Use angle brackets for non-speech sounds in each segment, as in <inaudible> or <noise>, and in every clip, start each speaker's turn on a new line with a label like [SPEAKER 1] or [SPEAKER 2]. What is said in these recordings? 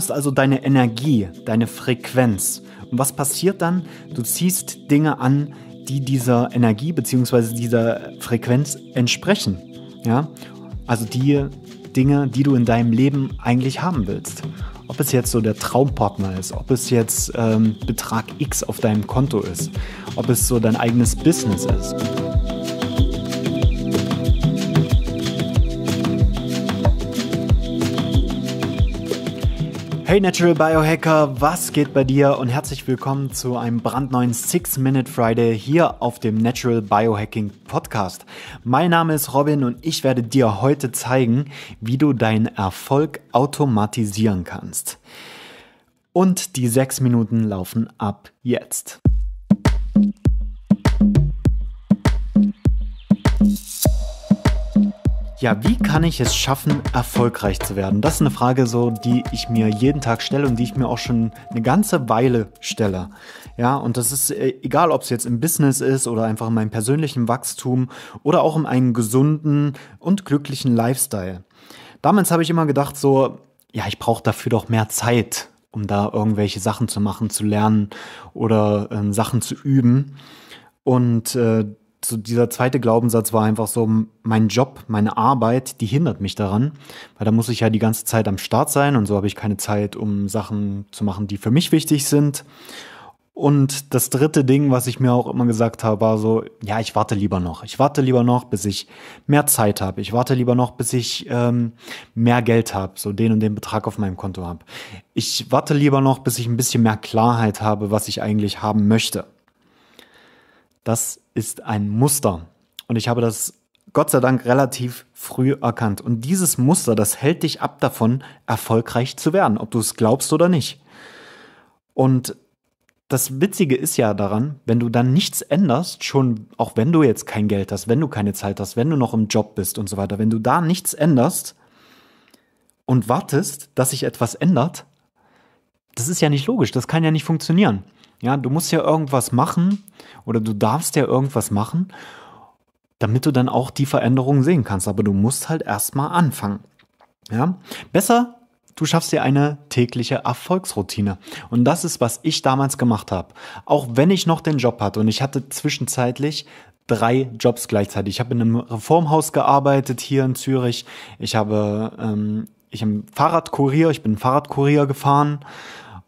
[SPEAKER 1] veränderst also deine Energie, deine Frequenz. Und was passiert dann? Du ziehst Dinge an, die dieser Energie bzw. dieser Frequenz entsprechen. Ja? Also die Dinge, die du in deinem Leben eigentlich haben willst. Ob es jetzt so der Traumpartner ist, ob es jetzt ähm, Betrag X auf deinem Konto ist, ob es so dein eigenes Business ist. Hey Natural Biohacker, was geht bei dir und herzlich willkommen zu einem brandneuen 6-Minute Friday hier auf dem Natural Biohacking Podcast. Mein Name ist Robin und ich werde dir heute zeigen, wie du deinen Erfolg automatisieren kannst. Und die 6 Minuten laufen ab jetzt. Ja, wie kann ich es schaffen, erfolgreich zu werden? Das ist eine Frage, so die ich mir jeden Tag stelle und die ich mir auch schon eine ganze Weile stelle. Ja, und das ist äh, egal, ob es jetzt im Business ist oder einfach in meinem persönlichen Wachstum oder auch in einem gesunden und glücklichen Lifestyle. Damals habe ich immer gedacht, so, ja, ich brauche dafür doch mehr Zeit, um da irgendwelche Sachen zu machen, zu lernen oder äh, Sachen zu üben. Und äh, so dieser zweite Glaubenssatz war einfach so, mein Job, meine Arbeit, die hindert mich daran, weil da muss ich ja die ganze Zeit am Start sein und so habe ich keine Zeit, um Sachen zu machen, die für mich wichtig sind. Und das dritte Ding, was ich mir auch immer gesagt habe, war so, ja, ich warte lieber noch. Ich warte lieber noch, bis ich mehr Zeit habe. Ich warte lieber noch, bis ich ähm, mehr Geld habe, so den und den Betrag auf meinem Konto habe. Ich warte lieber noch, bis ich ein bisschen mehr Klarheit habe, was ich eigentlich haben möchte das ist ein Muster. Und ich habe das Gott sei Dank relativ früh erkannt. Und dieses Muster, das hält dich ab davon, erfolgreich zu werden, ob du es glaubst oder nicht. Und das Witzige ist ja daran, wenn du dann nichts änderst, schon auch wenn du jetzt kein Geld hast, wenn du keine Zeit hast, wenn du noch im Job bist und so weiter, wenn du da nichts änderst und wartest, dass sich etwas ändert, das ist ja nicht logisch, das kann ja nicht funktionieren. Ja, du musst ja irgendwas machen oder du darfst ja irgendwas machen, damit du dann auch die Veränderungen sehen kannst. Aber du musst halt erstmal anfangen. Ja, besser du schaffst dir eine tägliche Erfolgsroutine. Und das ist, was ich damals gemacht habe. Auch wenn ich noch den Job hatte und ich hatte zwischenzeitlich drei Jobs gleichzeitig. Ich habe in einem Reformhaus gearbeitet hier in Zürich. Ich habe ähm, ich im Fahrradkurier, ich bin Fahrradkurier gefahren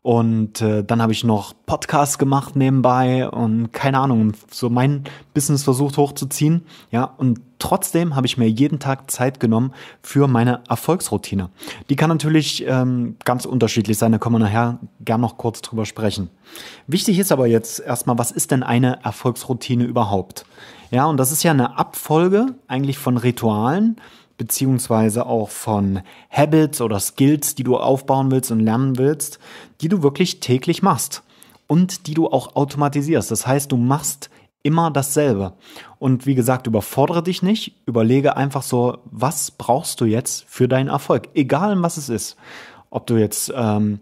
[SPEAKER 1] und äh, dann habe ich noch Podcasts gemacht nebenbei und keine Ahnung, so mein Business versucht hochzuziehen. Ja, und trotzdem habe ich mir jeden Tag Zeit genommen für meine Erfolgsroutine. Die kann natürlich ähm, ganz unterschiedlich sein, da können wir nachher gern noch kurz drüber sprechen. Wichtig ist aber jetzt erstmal, was ist denn eine Erfolgsroutine überhaupt? Ja, und das ist ja eine Abfolge eigentlich von Ritualen, beziehungsweise auch von Habits oder Skills, die du aufbauen willst und lernen willst, die du wirklich täglich machst und die du auch automatisierst. Das heißt, du machst immer dasselbe. Und wie gesagt, überfordere dich nicht, überlege einfach so, was brauchst du jetzt für deinen Erfolg, egal was es ist. Ob du jetzt ähm,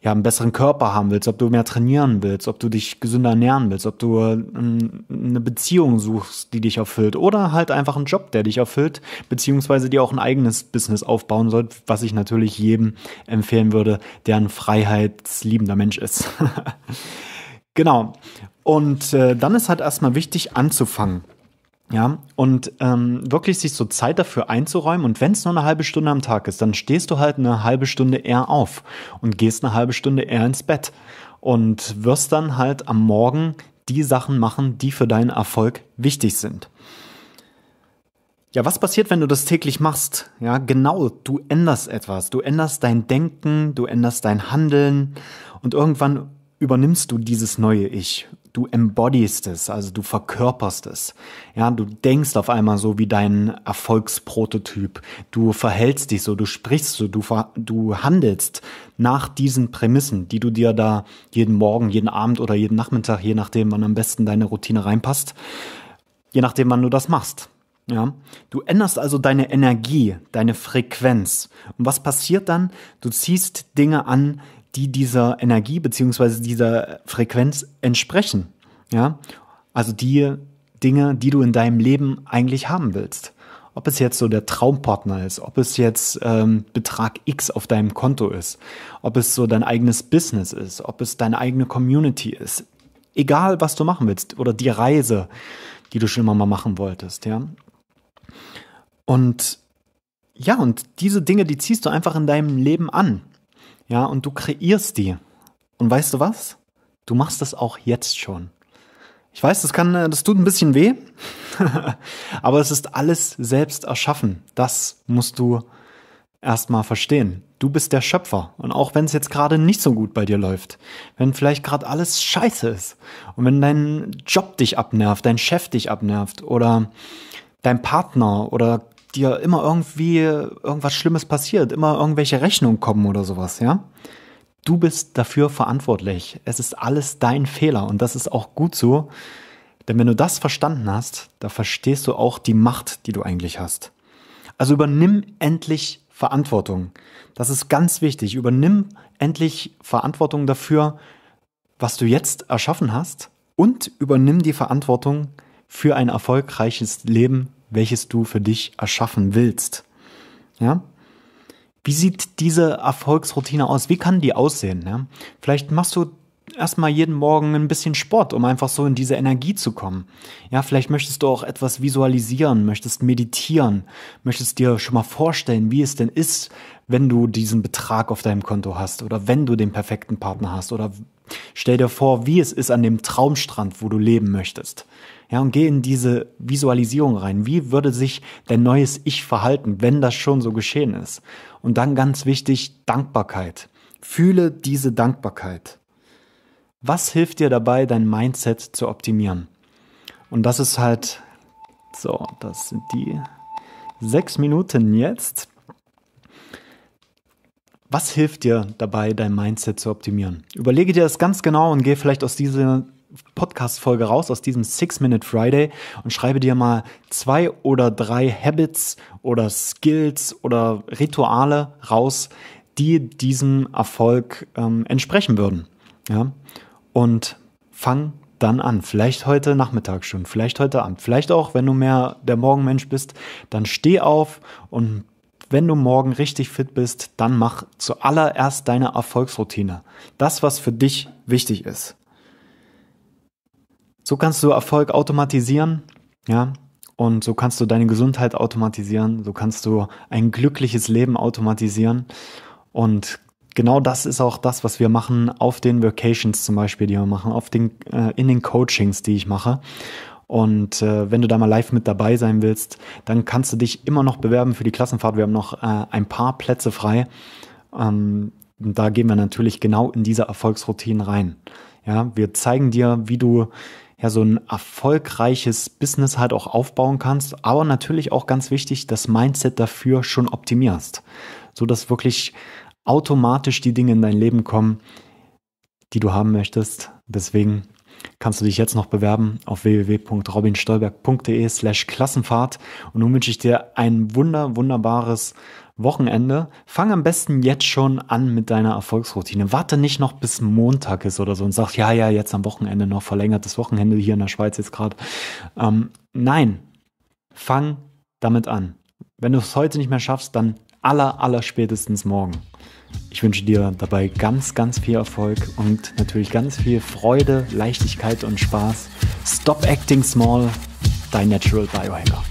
[SPEAKER 1] ja, einen besseren Körper haben willst, ob du mehr trainieren willst, ob du dich gesünder ernähren willst, ob du ähm, eine Beziehung suchst, die dich erfüllt oder halt einfach einen Job, der dich erfüllt, beziehungsweise dir auch ein eigenes Business aufbauen sollt, was ich natürlich jedem empfehlen würde, der ein freiheitsliebender Mensch ist. <laughs> genau. Und äh, dann ist halt erstmal wichtig anzufangen. Ja, und ähm, wirklich sich so Zeit dafür einzuräumen. Und wenn es nur eine halbe Stunde am Tag ist, dann stehst du halt eine halbe Stunde eher auf und gehst eine halbe Stunde eher ins Bett und wirst dann halt am Morgen die Sachen machen, die für deinen Erfolg wichtig sind. Ja, was passiert, wenn du das täglich machst? Ja, genau, du änderst etwas. Du änderst dein Denken, du änderst dein Handeln und irgendwann übernimmst du dieses neue Ich du embodiest es, also du verkörperst es. Ja, du denkst auf einmal so wie dein Erfolgsprototyp. Du verhältst dich so, du sprichst so, du, du handelst nach diesen Prämissen, die du dir da jeden Morgen, jeden Abend oder jeden Nachmittag, je nachdem, wann am besten deine Routine reinpasst, je nachdem, wann du das machst. Ja, du änderst also deine Energie, deine Frequenz. Und was passiert dann? Du ziehst Dinge an, die dieser Energie beziehungsweise dieser Frequenz entsprechen. Ja? Also die Dinge, die du in deinem Leben eigentlich haben willst. Ob es jetzt so der Traumpartner ist, ob es jetzt ähm, Betrag X auf deinem Konto ist, ob es so dein eigenes Business ist, ob es deine eigene Community ist. Egal, was du machen willst oder die Reise, die du schon immer mal machen wolltest, ja. Und ja, und diese Dinge, die ziehst du einfach in deinem Leben an. Ja, und du kreierst die. Und weißt du was? Du machst das auch jetzt schon. Ich weiß, das kann, äh, das tut ein bisschen weh, <laughs> aber es ist alles selbst erschaffen. Das musst du erstmal verstehen. Du bist der Schöpfer. Und auch wenn es jetzt gerade nicht so gut bei dir läuft, wenn vielleicht gerade alles scheiße ist und wenn dein Job dich abnervt, dein Chef dich abnervt oder dein Partner oder dir immer irgendwie irgendwas Schlimmes passiert, immer irgendwelche Rechnungen kommen oder sowas, ja. Du bist dafür verantwortlich. Es ist alles dein Fehler und das ist auch gut so. Denn wenn du das verstanden hast, da verstehst du auch die Macht, die du eigentlich hast. Also übernimm endlich Verantwortung. Das ist ganz wichtig. Übernimm endlich Verantwortung dafür, was du jetzt erschaffen hast und übernimm die Verantwortung für ein erfolgreiches Leben welches du für dich erschaffen willst. Ja? Wie sieht diese Erfolgsroutine aus? Wie kann die aussehen? Ja? Vielleicht machst du erstmal jeden Morgen ein bisschen Sport, um einfach so in diese Energie zu kommen. Ja, vielleicht möchtest du auch etwas visualisieren, möchtest meditieren, möchtest dir schon mal vorstellen, wie es denn ist, wenn du diesen Betrag auf deinem Konto hast oder wenn du den perfekten Partner hast oder Stell dir vor, wie es ist an dem Traumstrand, wo du leben möchtest. Ja, und geh in diese Visualisierung rein. Wie würde sich dein neues Ich verhalten, wenn das schon so geschehen ist? Und dann ganz wichtig, Dankbarkeit. Fühle diese Dankbarkeit. Was hilft dir dabei, dein Mindset zu optimieren? Und das ist halt, so, das sind die sechs Minuten jetzt. Was hilft dir dabei, dein Mindset zu optimieren? Überlege dir das ganz genau und geh vielleicht aus dieser Podcast-Folge raus, aus diesem Six-Minute Friday und schreibe dir mal zwei oder drei Habits oder Skills oder Rituale raus, die diesem Erfolg ähm, entsprechen würden. Ja? Und fang dann an. Vielleicht heute Nachmittag schon, vielleicht heute Abend, vielleicht auch, wenn du mehr der Morgenmensch bist, dann steh auf und wenn du morgen richtig fit bist, dann mach zuallererst deine Erfolgsroutine. Das, was für dich wichtig ist. So kannst du Erfolg automatisieren, ja, und so kannst du deine Gesundheit automatisieren, so kannst du ein glückliches Leben automatisieren. Und genau das ist auch das, was wir machen auf den Vacations zum Beispiel, die wir machen, auf den, äh, in den Coachings, die ich mache. Und äh, wenn du da mal live mit dabei sein willst, dann kannst du dich immer noch bewerben für die Klassenfahrt. Wir haben noch äh, ein paar Plätze frei. Ähm, da gehen wir natürlich genau in diese Erfolgsroutinen rein. Ja, wir zeigen dir, wie du ja so ein erfolgreiches Business halt auch aufbauen kannst, aber natürlich auch ganz wichtig, das Mindset dafür schon optimierst, so dass wirklich automatisch die Dinge in dein Leben kommen, die du haben möchtest. Deswegen kannst du dich jetzt noch bewerben auf www.robinstolberg.de slash Klassenfahrt. Und nun wünsche ich dir ein wunder, wunderbares Wochenende. Fang am besten jetzt schon an mit deiner Erfolgsroutine. Warte nicht noch bis Montag ist oder so und sag, ja, ja, jetzt am Wochenende noch verlängertes Wochenende hier in der Schweiz jetzt gerade. Ähm, nein, fang damit an. Wenn du es heute nicht mehr schaffst, dann aller, aller spätestens morgen. Ich wünsche dir dabei ganz, ganz viel Erfolg und natürlich ganz viel Freude, Leichtigkeit und Spaß. Stop acting small, dein Natural Biohacker.